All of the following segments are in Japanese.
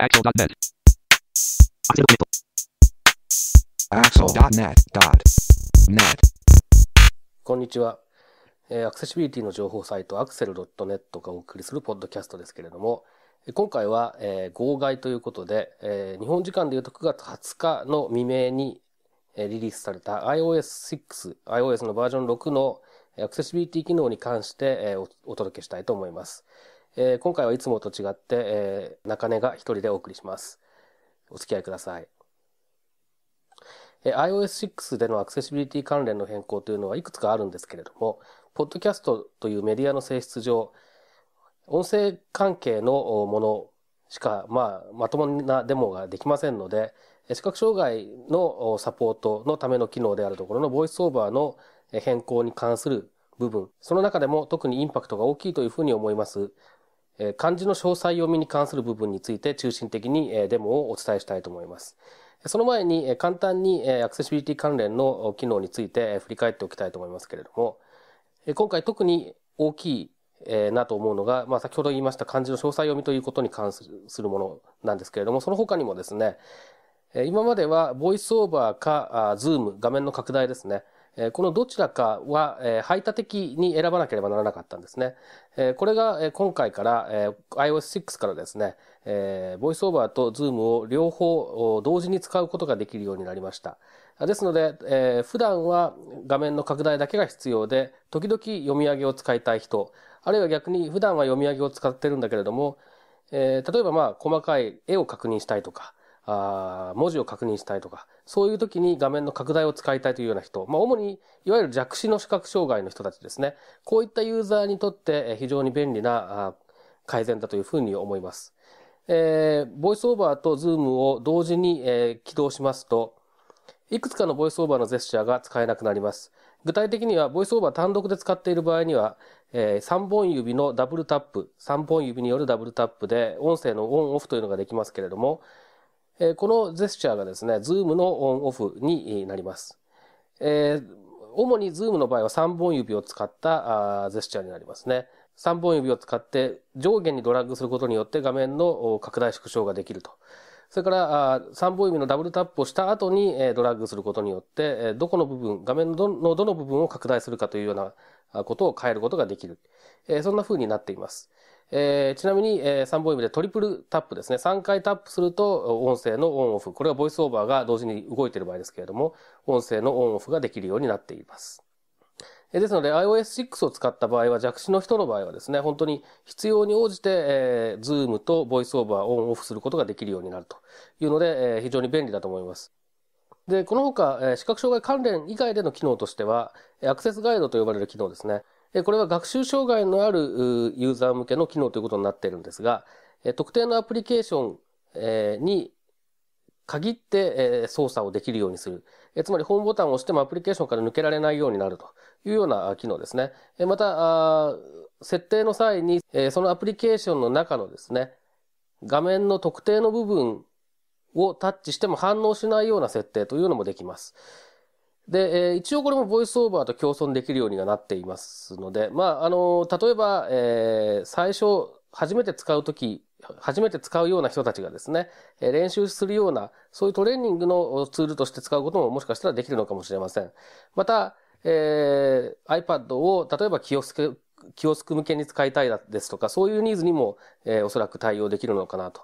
Axel.net. Axel.net. Net. こんにちは。えー、アクセシビリティの情報サイト axel.net がお送りするポッドキャストですけれども、今回は、えー、号外ということで、えー、日本時間でいうと9月20日の未明に、リリースされた iOS6、iOS のバージョン6のアクセシビリティ機能に関してお届けしたいと思います。今回はいつもと違って、中根が一人でお送りします。お付き合いください。iOS6 でのアクセシビリティ関連の変更というのはいくつかあるんですけれども、ポッドキャストというメディアの性質上、音声関係のものしか、まあ、まともなデモができませんので、視覚障害のサポートのための機能であるところのボイスオーバーの変更に関する部分、その中でも特にインパクトが大きいというふうに思います。漢字の詳細読みに関する部分について中心的にデモをお伝えしたいと思います。その前に簡単にアクセシビリティ関連の機能について振り返っておきたいと思いますけれども、今回特に大きいえー、なと思うのが、まあ、先ほど言いました漢字の詳細読みということに関するものなんですけれども、その他にもですね、今まではボイスオーバーか、ズーム、画面の拡大ですね。このどちらかは排他的に選ばなければならなかったんですね。これが今回から iOS6 からですね、ボイスオーバーとズームを両方同時に使うことができるようになりました。ですので、えー、普段は画面の拡大だけが必要で、時々読み上げを使いたい人、あるいは逆に普段は読み上げを使ってるんだけれども、えー、例えばまあ細かい絵を確認したいとか、あ文字を確認したいとか、そういう時に画面の拡大を使いたいというような人、まあ主にいわゆる弱視の視覚障害の人たちですね。こういったユーザーにとって非常に便利な改善だというふうに思います。えー、ボイスオーバーとズームを同時に、えー、起動しますと、いくつかのボイスオーバーのジェスチャーが使えなくなります。具体的には、ボイスオーバー単独で使っている場合には、えー、3本指のダブルタップ、3本指によるダブルタップで、音声のオンオフというのができますけれども、えー、このジェスチャーがですね、ズームのオンオフになります。えー、主にズームの場合は3本指を使ったあジェスチャーになりますね。3本指を使って上下にドラッグすることによって画面の拡大縮小ができると。それから、3本指のダブルタップをした後にドラッグすることによって、どこの部分、画面のどの部分を拡大するかというようなことを変えることができる。そんな風になっています。えちなみに、えー、3本指でトリプルタップですね。3回タップすると音声のオンオフ。これはボイスオーバーが同時に動いている場合ですけれども、音声のオンオフができるようになっています。ですので iOS6 を使った場合は弱視の人の場合はですね、本当に必要に応じて、えー、Zoom と VoiceOver をオンオフすることができるようになるというので、えー、非常に便利だと思います。で、この他、視覚障害関連以外での機能としては、アクセスガイドと呼ばれる機能ですね。これは学習障害のあるユーザー向けの機能ということになっているんですが、特定のアプリケーションに限って操作をできるようにする。えつまりホームボタンを押してもアプリケーションから抜けられないようになるというような機能ですね。えまた、設定の際に、えそのアプリケーションの中のですね、画面の特定の部分をタッチしても反応しないような設定というのもできます。で、え一応これもボイスオーバーと共存できるようにはなっていますので、まあ、あの例えば、え最初、初めて使うとき初めて使うような人たちがですね、練習するような、そういうトレーニングのツールとして使うことももしかしたらできるのかもしれません。また、えー、iPad を例えば気をつけ、キオスク向けに使いたいですとか、そういうニーズにも、えー、おそらく対応できるのかなと。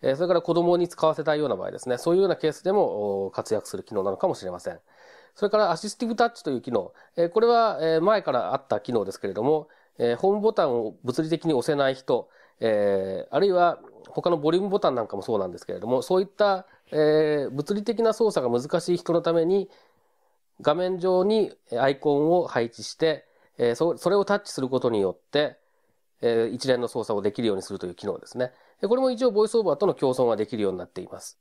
えー、それから子供に使わせたいような場合ですね、そういうようなケースでも活躍する機能なのかもしれません。それからアシスティブタッチという機能。えこれはえ前からあった機能ですけれども、えホームボタンを物理的に押せない人、えー、あるいは他のボリュームボタンなんかもそうなんですけれども、そういった、えー、物理的な操作が難しい人のために、画面上にアイコンを配置して、えー、そそれをタッチすることによって、えー、一連の操作をできるようにするという機能ですね。これも一応ボイスオーバーとの共存ができるようになっています。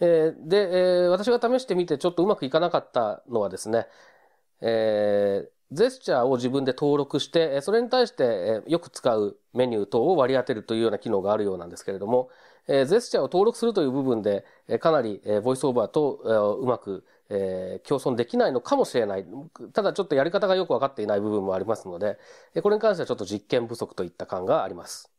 えー、で、えー、私が試してみてちょっとうまくいかなかったのはですね、えー、ジェスチャーを自分で登録して、それに対してよく使うメニュー等を割り当てるというような機能があるようなんですけれども、ジェスチャーを登録するという部分で、かなりボイスオーバーとうまく共存できないのかもしれない。ただちょっとやり方がよくわかっていない部分もありますので、これに関してはちょっと実験不足といった感があります。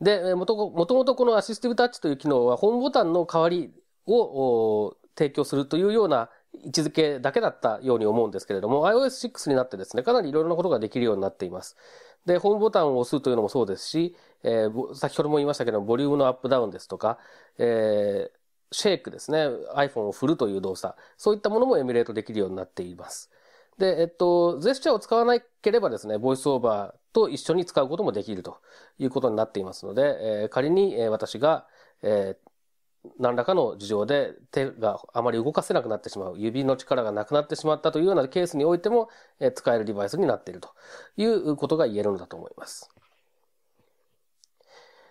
で、もともとこのアシスティブタッチという機能はホームボタンの代わりを提供するというような位置づけだけだったように思うんですけれども、iOS6 になってですね、かなりいろいろなことができるようになっています。で、ホームボタンを押すというのもそうですし、えー、先ほども言いましたけどボリュームのアップダウンですとか、えー、シェイクですね、iPhone を振るという動作、そういったものもエミュレートできるようになっています。で、えっと、ジェスチャーを使わなければですね、ボイスオーバーと一緒に使うこともできるということになっていますので、えー、仮に、え私が、えー何らかの事情で手があまり動かせなくなってしまう、指の力がなくなってしまったというようなケースにおいても、え使えるデバイスになっているということが言えるのだと思います。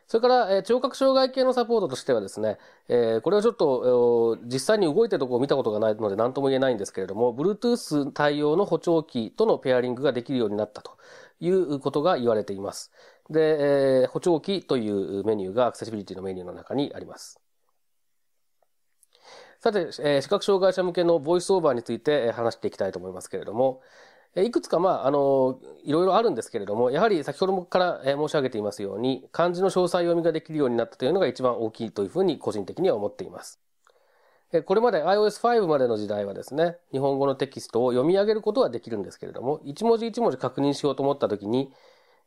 それから、え聴覚障害系のサポートとしてはですね、えこれはちょっと、実際に動いてるとこを見たことがないので何とも言えないんですけれども、Bluetooth 対応の補聴器とのペアリングができるようになったということが言われています。で、え補聴器というメニューがアクセシビリティのメニューの中にあります。さて、えー、視覚障害者向けのボイスオーバーについて、え話していきたいと思いますけれども、えいくつか、まあ、あの、いろいろあるんですけれども、やはり先ほどから、え申し上げていますように、漢字の詳細読みができるようになったというのが一番大きいというふうに個人的には思っています。これまで iOS5 までの時代はですね、日本語のテキストを読み上げることはできるんですけれども、一文字一文字確認しようと思ったときに、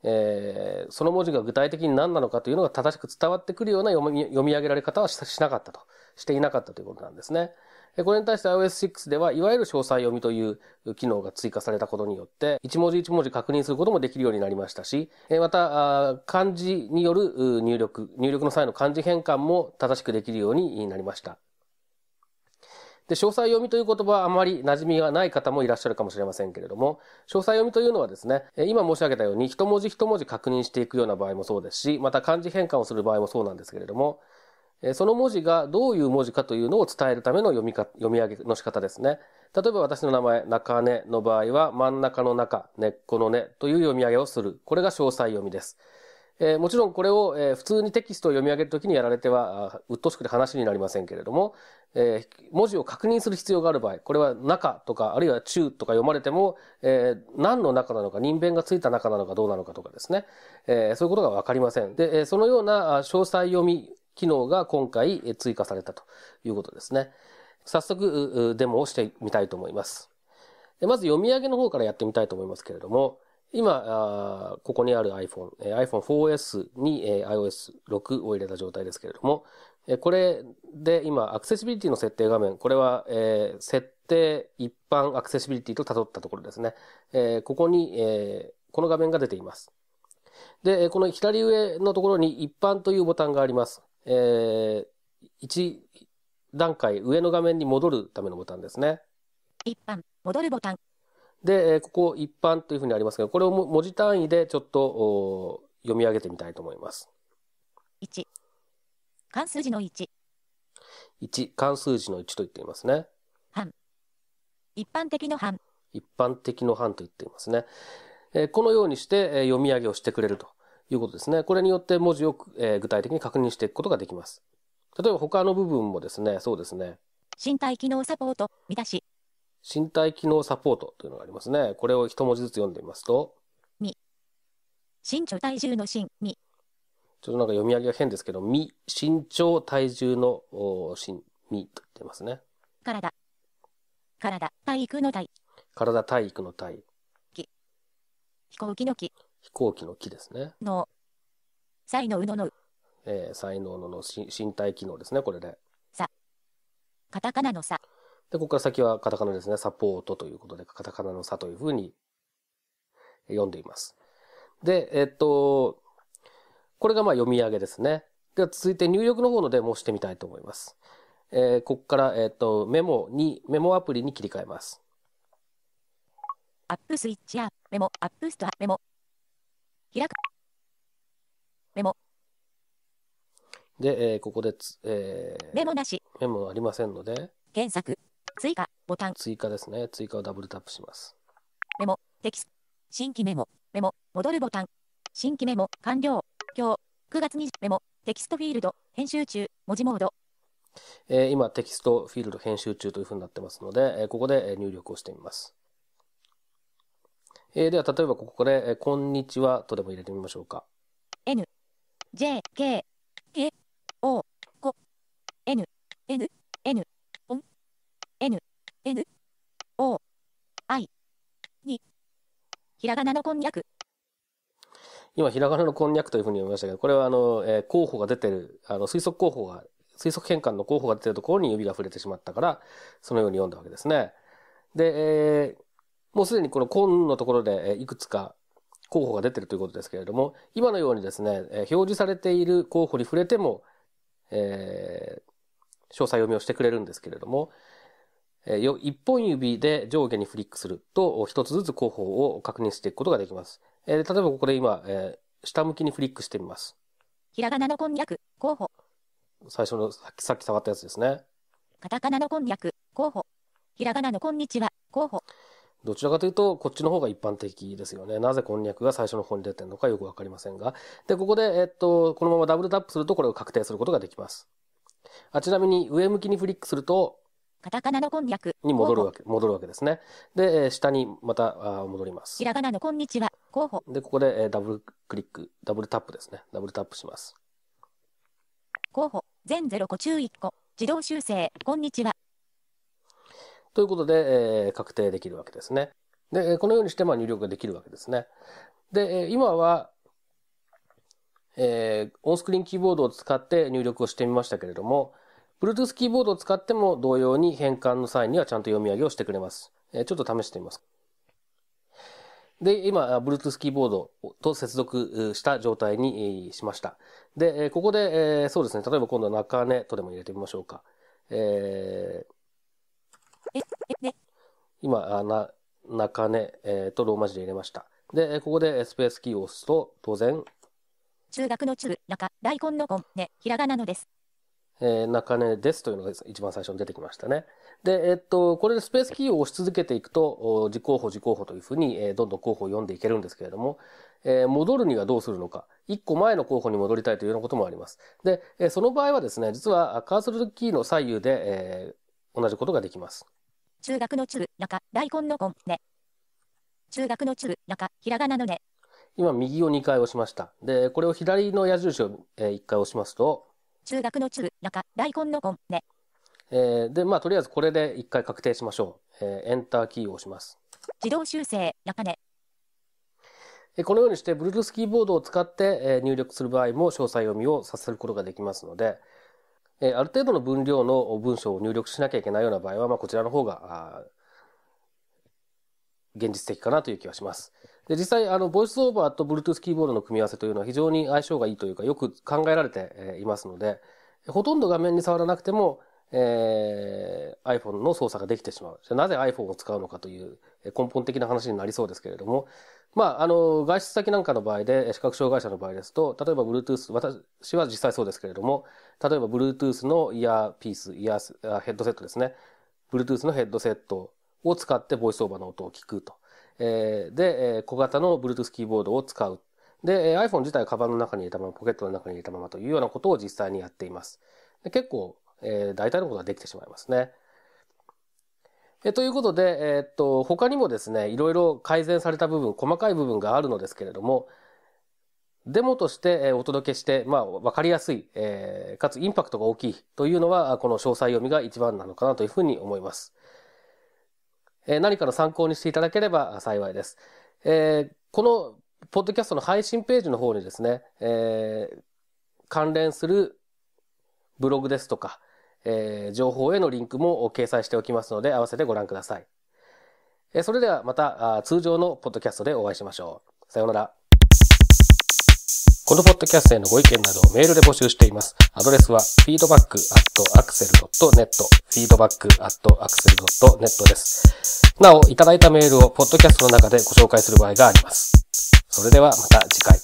えー、その文字が具体的に何なのかというのが正しく伝わってくるような読み上げられ方はしなかったと、していなかったということなんですね。これに対して iOS6 では、いわゆる詳細読みという機能が追加されたことによって、一文字一文字確認することもできるようになりましたし、また、漢字による入力、入力の際の漢字変換も正しくできるようになりました。で詳細読みという言葉はあまり馴染みがない方もいらっしゃるかもしれませんけれども詳細読みというのはですね今申し上げたように一文字一文字確認していくような場合もそうですしまた漢字変換をする場合もそうなんですけれどもその文字がどういう文字かというのを伝えるための読みか読み上げの仕方ですね。例えば私の名前、中根の場合は真ん中の中、根っこの根という読み上げをする。これが詳細読みです。えー、もちろんこれを、えー、普通にテキストを読み上げるときにやられては、うっとしくて話になりませんけれども、えー、文字を確認する必要がある場合、これは中とか、あるいは中とか読まれても、えー、何の中なのか、人弁がついた中なのかどうなのかとかですね、えー、そういうことがわかりません。で、そのような詳細読み機能が今回追加されたということですね。早速、デモをしてみたいと思います。まず読み上げの方からやってみたいと思いますけれども、今、ここにある iPhone、iPhone4S に iOS6 を入れた状態ですけれども、これで今、アクセシビリティの設定画面、これは、え設定一般アクセシビリティと辿ったところですね。えここに、えこの画面が出ています。で、この左上のところに一般というボタンがあります。え1段階上の画面に戻るためのボタンですね。一般、戻るボタン。で、ここ一般というふうにありますが、これを文字単位でちょっと読み上げてみたいと思います。1、漢数字の1。1、漢数字の1と言っていますね。半。一般的の半。一般的の半と言っていますね。えこのようにして読み上げをしてくれるということですね。これによって文字を、え具体的に確認していくことができます。例えば他の部分もですね、そうですね。身体機能サポート、見出し。身体機能サポートというのがありますね。これを一文字ずつ読んでみますと。み。身長体重の身、み。ちょっとなんか読み上げが変ですけど、み、身長体重の身、みと言ってますね。体。体、体育の体。体、体育の体。木。飛行機の木。飛行機の木ですね。の。才能のの。えー、才能のの身体機能ですね、これで。さ。カタカナのさ。で、ここから先はカタカナですね。サポートということで、カタカナの差というふうに読んでいます。で、えっと、これがまあ読み上げですね。では続いて入力の方のデモをしてみたいと思います。えー、ここから、えっと、メモに、メモアプリに切り替えます。アップスイッチアメモ、アップストア、メモ。開く。メモ。で、えー、ここでつ、えー、メモなし。メモありませんので。検索。追加ボタン。追加ですね。追加をダブルタップします。メモ、テキスト、新規メモ、メモ、戻るボタン。新規メモ、完了。今日、9月20メモ、テキストフィールド、編集中、文字モード。えー、今、テキストフィールド編集中というふうになってますので、えー、ここで入力をしてみます。えー、では、例えばここで、えー、こんにちはとでも入れてみましょうか。N、J、K、K、O、5、N、N、N N O I にひらがなのこんにゃく今ひらがなのこんにゃくというふうに読みましたけどこれはあの、えー、候補が出てるあの推測候補が推測変換の候補が出てるところに指が触れてしまったからそのように読んだわけですね。で、えー、もうすでにこのこん」のところでえいくつか候補が出てるということですけれども、今のようにですね、えー、表示されている候補に触れても、えー、詳細読みをしてくれるんですけれども、一本指で上下にフリックすると、一つずつ後方を確認していくことができます。え例えばここで今、え下向きにフリックしてみます。ひらがなのこんにゃく、候補。最初のさっきさっき触ったやつですね。カタカナのこんにゃく、候補。ひらがなのこんにちは、候補。どちらかというと、こっちの方が一般的ですよね。なぜこんにゃくが最初の方に出てるのかよくわかりませんが。で、ここで、えっと、このままダブルタップするとこれを確定することができます。あちなみに上向きにフリックすると、カタカナのこんにゃく。に戻るわけ、戻るわけですね。で、えー、下にまたあ戻ります。ひらがなのこんにちは、候補。で、ここで、えー、ダブルクリック、ダブルタップですね。ダブルタップします。候補、全ゼロ個中一個、自動修正、こんにちは。ということで、えー、確定できるわけですね。で、このようにして、まあ、入力ができるわけですね。で、え今は、えー、オンスクリーンキーボードを使って入力をしてみましたけれども、Bluetooth キーボードを使っても同様に変換の際にはちゃんと読み上げをしてくれます。えちょっと試してみます。で、今、Bluetooth キーボードと接続した状態にしました。で、ここで、そうですね、例えば今度は中根とでも入れてみましょうか。えー、今、な、中根、えー、とローマ字で入れました。で、ここでスペースキーを押すと、当然、中学の中、中、大根の根、ね、ひらがなのです。えー、中根ですというのが一番最初に出てきましたね。で、えっと、これでスペースキーを押し続けていくと、自候補、自候補というふうに、えー、どんどん候補を読んでいけるんですけれども、えー、戻るにはどうするのか。一個前の候補に戻りたいというようなこともあります。で、えー、その場合はですね、実はカーソルキーの左右で、えー、同じことができます。中学の中、中、大根の根、ね。中学の中、中、ひらがなのね。今、右を2回押しました。で、これを左の矢印を、えー、1回押しますと、中学の中、ら大根の根、ね。えー、で、まあ、とりあえずこれで一回確定しましょう。えー、エンターキーを押します。自動修正、らかね。このようにして Bluetooth キーボードを使って入力する場合も詳細読みをさせることができますので、ある程度の分量の文章を入力しなきゃいけないような場合は、まあ、こちらの方が現実的かなという気がします。で、実際、あの、ボイスオーバーと Bluetooth キーボードの組み合わせというのは非常に相性がいいというか、よく考えられていますので、ほとんど画面に触らなくても、えー、iPhone の操作ができてしまう。なぜ iPhone を使うのかという根本的な話になりそうですけれども、まあ、あの、外出先なんかの場合で、視覚障害者の場合ですと、例えば Bluetooth、私は実際そうですけれども、例えば Bluetooth のイヤーピース、イヤーヘッドセットですね。Bluetooth のヘッドセットを使ってボイスオーバーの音を聞くと。えー、で、えー、小型の Bluetooth キーボードを使う。で、iPhone 自体はカバンの中に入れたまま、ポケットの中に入れたままというようなことを実際にやっています。で結構、えー、大体のことができてしまいますね。えということで、えー、っと、他にもですね、いろいろ改善された部分、細かい部分があるのですけれども、デモとしてお届けして、まあ、わかりやすい、えー、かつインパクトが大きいというのは、この詳細読みが一番なのかなというふうに思います。え何かの参考にしていただければ幸いです。えー、このポッドキャストの配信ページの方にですね、えー、関連するブログですとか、えー、情報へのリンクも掲載しておきますので、合わせてご覧ください。えそれではまた通常のポッドキャストでお会いしましょう。さようなら。このポッドキャストへのご意見などをメールで募集しています。アドレスは feedback.axel.net feedback.axel.net です。なお、いただいたメールをポッドキャストの中でご紹介する場合があります。それではまた次回。